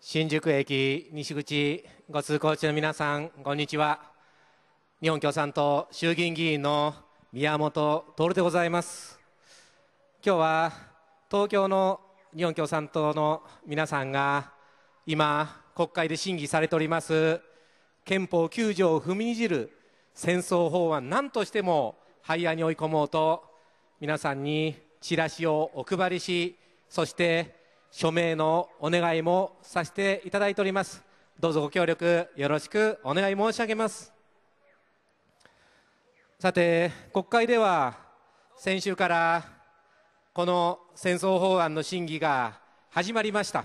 新宿駅西口ご通行中の皆さんこんにちは日本共産党衆議院議員の宮本徹でございます今日は東京の日本共産党の皆さんが今国会で審議されております憲法9条を踏みにじる戦争法案何としても廃案に追い込もうと皆さんにチラシをお配りしそして署名のお願いもさせていただいておりますどうぞご協力よろしくお願い申し上げますさて国会では先週からこの戦争法案の審議が始まりました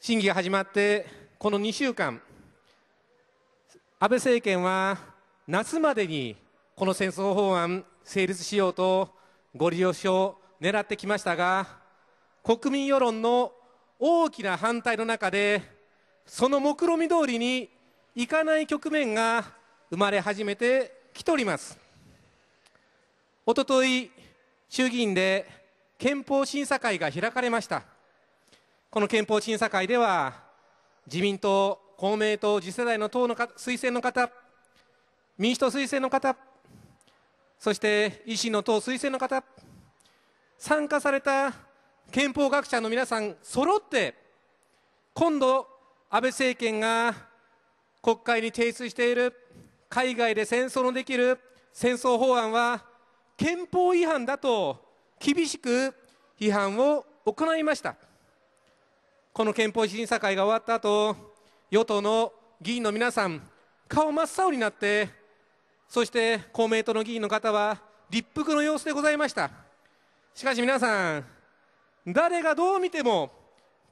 審議が始まってこの2週間安倍政権は夏までにこの戦争法案成立しようとご利用しを狙ってきましたが国民世論の大きな反対の中でその目論見通りにいかない局面が生まれ始めてきておりますおととい衆議院で憲法審査会が開かれましたこの憲法審査会では自民党公明党次世代の党の推薦の方民主党推薦の方そして維新の党推薦の方参加された憲法学者の皆さん揃って今度安倍政権が国会に提出している海外で戦争のできる戦争法案は憲法違反だと厳しく批判を行いましたこの憲法審査会が終わった後与党の議員の皆さん顔真っ青になってそして公明党の議員の方は立腹の様子でございましたしかし皆さん誰がどう見ても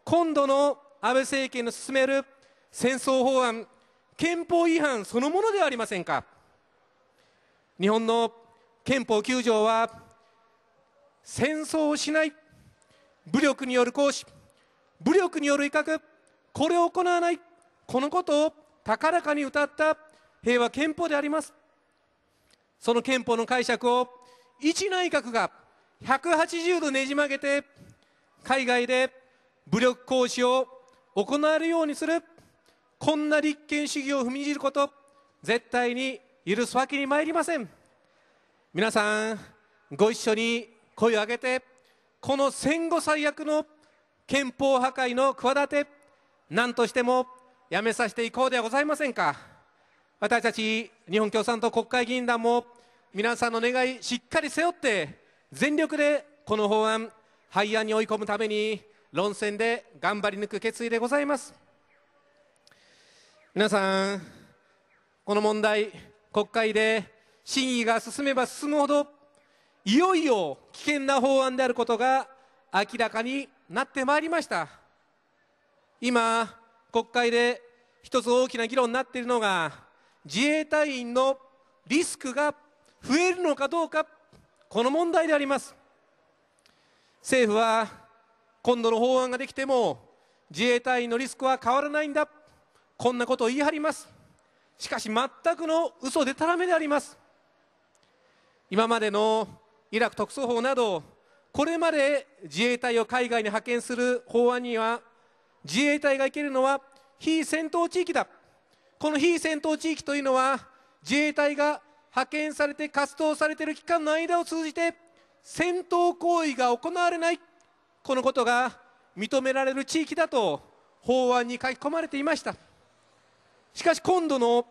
今度の安倍政権の進める戦争法案憲法違反そのものではありませんか日本の憲法9条は戦争をしない武力による行使武力による威嚇これを行わないこのことを高らかに歌った平和憲法でありますその憲法の解釈を一内閣が180度ねじ曲げて海外で武力行使を行えるようにするこんな立憲主義を踏みにじること絶対に許すわけにまいりません皆さんご一緒に声を上げてこの戦後最悪の憲法破壊の企て何としてもやめさせていこうではございませんか私たち日本共産党国会議員団も皆さんの願いしっかり背負って全力でこの法案廃案に追い込むために論戦で頑張り抜く決意でございます皆さんこの問題国会で審議が進めば進むほどいよいよ危険な法案であることが明らかになってまいりました今国会で一つ大きな議論になっているのが自衛隊員のリスクが増えるのかどうかこの問題であります政府は今度の法案ができても自衛隊員のリスクは変わらないんだこんなことを言い張りますしかし全くの嘘でたらめであります今までのイラク特措法などこれまで自衛隊を海外に派遣する法案には自衛隊が行けるのは非戦闘地域だこの非戦闘地域というのは自衛隊が派遣されて活動されている期間の間を通じて戦闘行為が行われないこのことが認められる地域だと法案に書き込まれていましたしかし今度の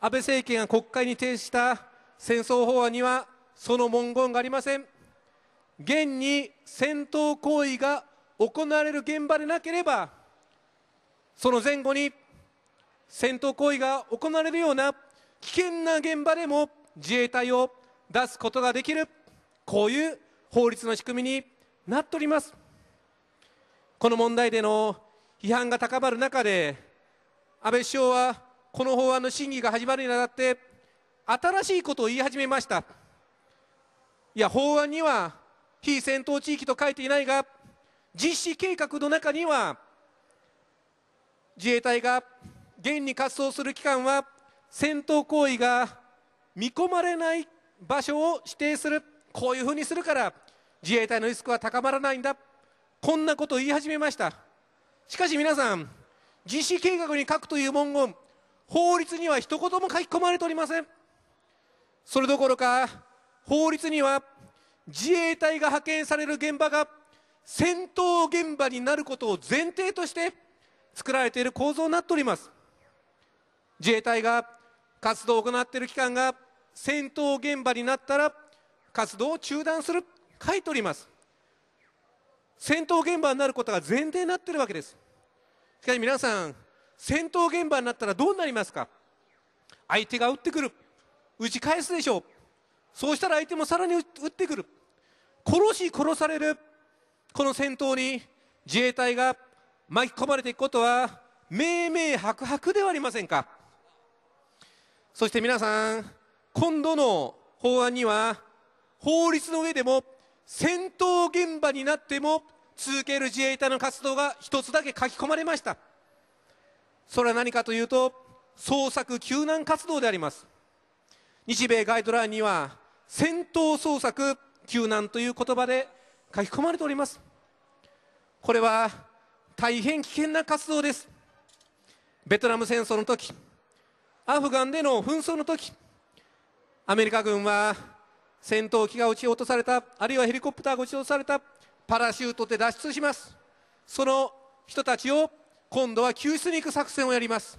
安倍政権が国会に提出した戦争法案にはその文言がありません現に戦闘行為が行われる現場でなければその前後に戦闘行為が行われるような危険な現場でも自衛隊を出すことができるこういう法律の仕組みになっておりますこの問題での批判が高まる中で安倍首相はこの法案の審議が始まるにあたって新しいことを言い始めましたいや法案には非戦闘地域と書いていないが実施計画の中には自衛隊が現に活動する期間は戦闘行為が見込まれない場所を指定するこういうふうにするから自衛隊のリスクは高まらないんだこんなことを言い始めましたしかし皆さん実施計画に書くという文言法律には一言も書き込まれておりませんそれどころか法律には自衛隊が派遣される現場が戦闘現場になることを前提として作られている構造になっております自衛隊が活動を行っている期間が戦闘現場になったら活動を中断する書いております戦闘現場になることが前提になっているわけですしかし皆さん戦闘現場になったらどうなりますか相手が撃ってくる打ち返すでしょうそうしたら相手もさらに撃ってくる殺し殺されるこの戦闘に自衛隊が巻き込まれていくことは明々白々ではありませんかそして皆さん今度の法案には法律の上でも戦闘現場になっても続ける自衛隊の活動が一つだけ書き込まれましたそれは何かというと捜索救難活動であります日米ガイドラインには戦闘捜索救難という言葉で書き込まれておりますこれは大変危険な活動ですベトナム戦争の時アフガンでの紛争の時アメリカ軍は戦闘機が撃ち落とされたあるいはヘリコプターが撃ち落とされたパラシュートで脱出しますその人たちを今度は救出に行く作戦をやります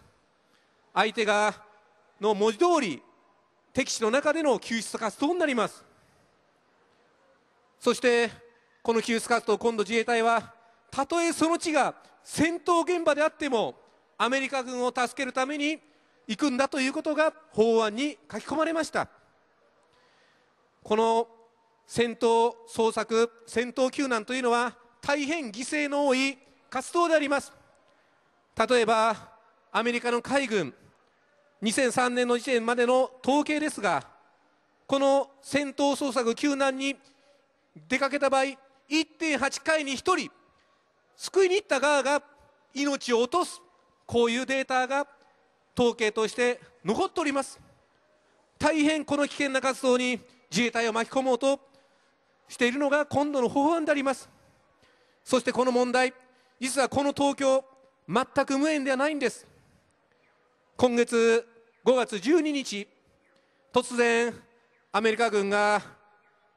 相手がの文字通り敵地の中での救出活動になりますそしてこの救出活動今度自衛隊はたとえその地が戦闘現場であってもアメリカ軍を助けるために行くんだということが法案に書き込まれましたこの戦闘捜索戦闘救難というのは大変犠牲の多い活動であります例えばアメリカの海軍2003年の時点までの統計ですがこの戦闘捜索救難に出かけた場合1.8回に1人救いに行った側が命を落とすこういうデータが統計として残っております大変この危険な活動に自衛隊を巻き込もうとしているのが今度の法案でありますそしてこの問題実はこの東京全く無縁ではないんです今月5月12日突然アメリカ軍が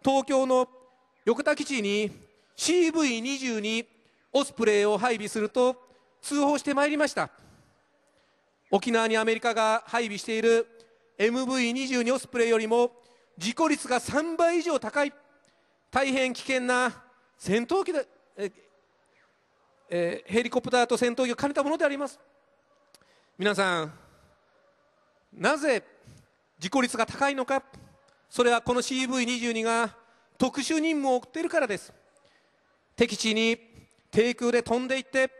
東京の横田基地に CV22 オスプレイを配備すると通報してまいりました沖縄にアメリカが配備している MV22 オスプレイよりも事故率が3倍以上高い大変危険な戦闘機でええヘリコプターと戦闘機を兼ねたものであります皆さんなぜ事故率が高いのかそれはこの CV22 が特殊任務を送っているからです敵地に低空で飛んでいって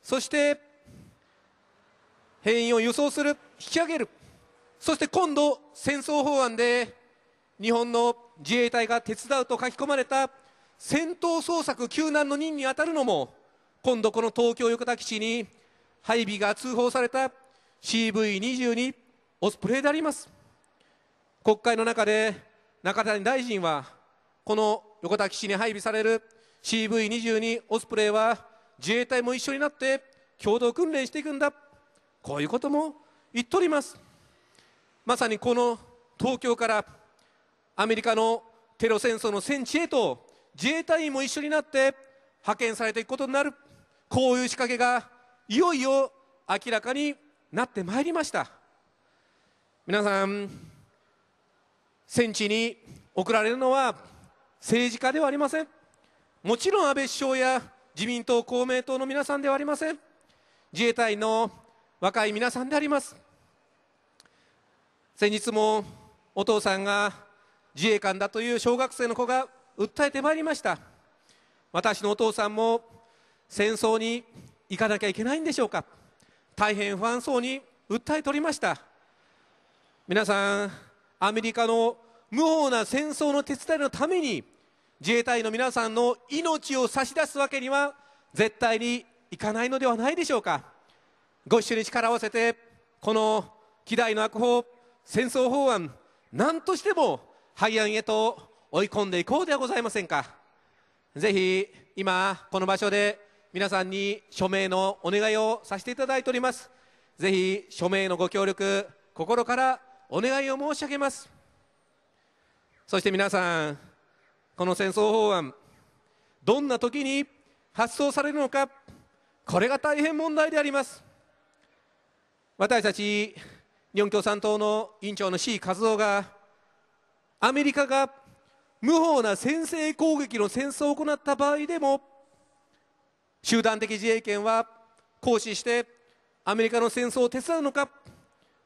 そして兵員を輸送する引き上げるそして今度戦争法案で日本の自衛隊が手伝うと書き込まれた戦闘捜索救難の任に当たるのも今度この東京横田基地に配備が通報された CV22 オスプレイであります国会の中で中谷大臣はこの横田基地に配備される CV22 オスプレイは自衛隊も一緒になって共同訓練していくんだこういうことも言っておりますまさにこの東京からアメリカのテロ戦争の戦地へと自衛隊員も一緒になって派遣されていくことになるこういう仕掛けがいよいよ明らかになってまいりました皆さん戦地に送られるのは政治家ではありませんもちろん安倍首相や自民党公明党の皆さんではありません自衛隊の若い皆さんであります先日もお父さんが自衛官だという小学生の子が訴えてまいりました私のお父さんも戦争に行かなきゃいけないんでしょうか大変不安そうに訴えておりました皆さんアメリカの無法な戦争の手伝いのために自衛隊の皆さんの命を差し出すわけには絶対にいかないのではないでしょうかご一緒に力を合わせてこの希代の悪法戦争法案何としても廃案へと追い込んでいこうではございませんかぜひ今この場所で皆さんに署名のお願いをさせていただいておりますぜひ署名のご協力心からお願いを申し上げますそして皆さんこの戦争法案どんな時に発送されるのかこれが大変問題であります私たち日本共産党の委員長の志位和夫がアメリカが無法な先制攻撃の戦争を行った場合でも集団的自衛権は行使してアメリカの戦争を手伝うのか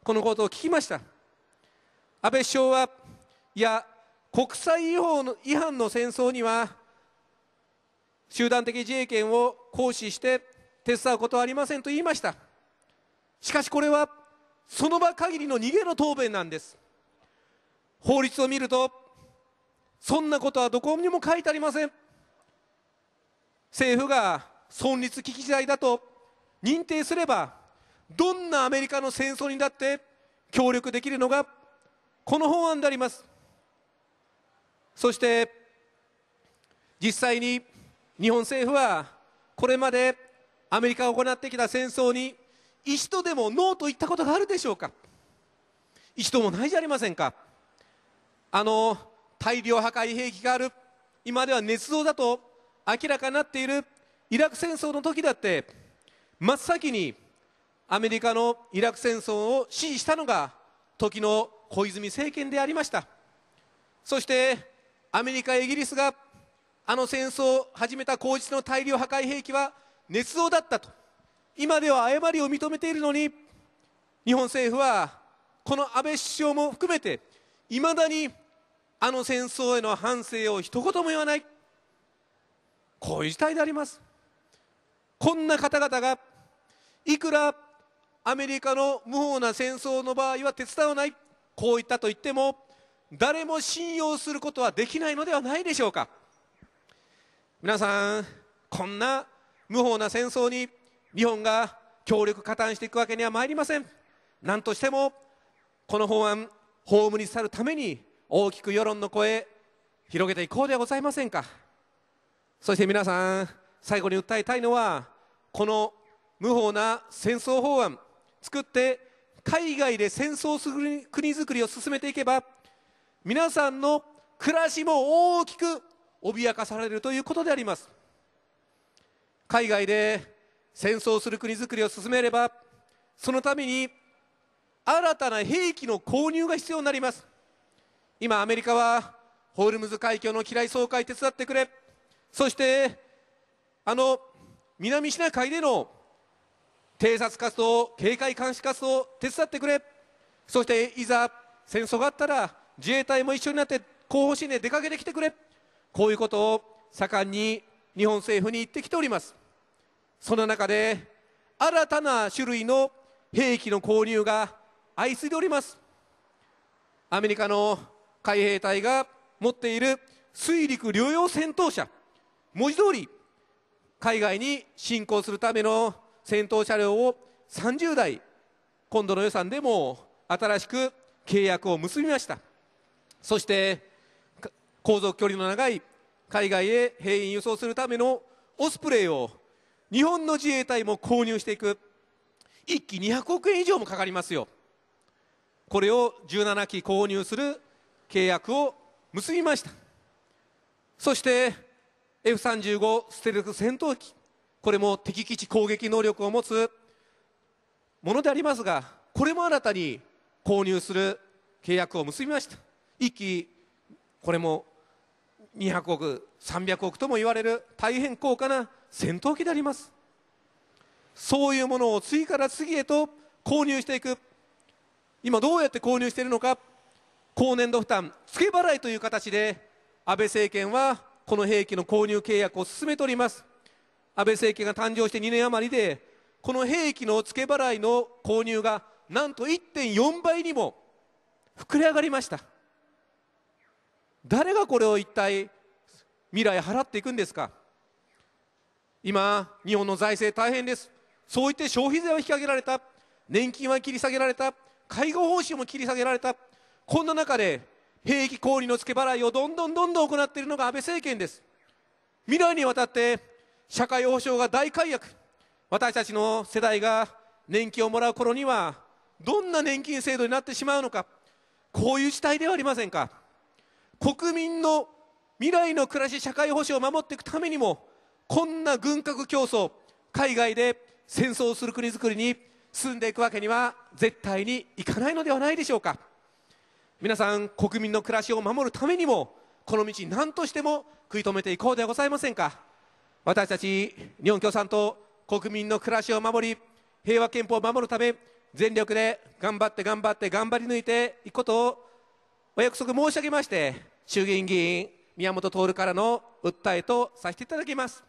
このことを聞きました安倍首相はいや国際違法の違反の戦争には集団的自衛権を行使して手伝うことはありませんと言いましたしかしこれはその場限りの逃げの答弁なんです法律を見るとそんなことはどこにも書いてありません政府が存立危機事態だと認定すればどんなアメリカの戦争にだって協力できるのがこの法案でありますそして実際に日本政府はこれまでアメリカが行ってきた戦争に一度でもノーと言ったことがあるでしょうか一度もないじゃありませんかあの大量破壊兵器がある今では捏造だと明らかになっているイラク戦争の時だって真っ先にアメリカのイラク戦争を支持したのが時の小泉政権でありましたそしてアメリカイギリスがあの戦争を始めた口実の大量破壊兵器は捏造だったと今では誤りを認めているのに日本政府はこの安倍首相も含めていまだにあの戦争への反省を一言も言わないこういう事態でありますこんな方々がいくらアメリカの無法な戦争の場合は手伝わないこういったと言っても誰も信用することはできないのではないでしょうか皆さんこんな無法な戦争に日本が協力加担していくわけにはまいりません何としてもこの法案法務に去るために大きく世論の声広げていこうではございませんかそして皆さん最後に訴えたいのはこの無法な戦争法案作って海外で戦争する国づくりを進めていけば皆さんの暮らしも大きく脅かされるということであります海外で戦争する国づくりを進めればそのために新たな兵器の購入が必要になります今アメリカはホールムズ海峡の機雷総会手伝ってくれそしてあの南シナ海での偵察活動警戒監視活動手伝ってくれそしていざ戦争があったら自衛隊も一緒になって後方支援で出かけてきてくれこういうことを盛んに日本政府に言ってきておりますその中で新たな種類の兵器の購入が相次いでおりますアメリカの海兵隊が持っている水陸両用戦闘車文字通り海外に侵攻するための戦闘車両を30台今度の予算でも新しく契約を結びましたそして航続距離の長い海外へ兵員輸送するためのオスプレイを日本の自衛隊も購入していく1機200億円以上もかかりますよこれを17機購入する契約を結びましたそして F35 ステルス戦闘機これも敵基地攻撃能力を持つものでありますがこれも新たに購入する契約を結びました1機これも200億300億とも言われる大変高価な戦闘機でありますそういうものを次から次へと購入していく今どうやって購入しているのか高年度負担付け払いという形で安倍政権はこの兵器の購入契約を進めております安倍政権が誕生して2年余りでこの兵器の付け払いの購入がなんと1.4倍にも膨れ上がりました誰がこれを一体未来払っていくんですか今日本の財政大変ですそう言って消費税は引き上げられた年金は切り下げられた介護報酬も切り下げられたこんな中で兵役氷の付け払いをどんどんどんどん行っているのが安倍政権です未来にわたって社会保障が大改悪私たちの世代が年金をもらう頃にはどんな年金制度になってしまうのかこういう事態ではありませんか国民の未来の暮らし社会保障を守っていくためにもこんな軍拡競争海外で戦争をする国づくりに進んでいくわけには絶対にいかないのではないでしょうか。皆さん国民の暮らしを守るためにもこの道何としても食い止めていこうではございませんか私たち日本共産党国民の暮らしを守り平和憲法を守るため全力で頑張って頑張って頑張り抜いていくことをお約束申し上げまして衆議院議員宮本徹からの訴えとさせていただきます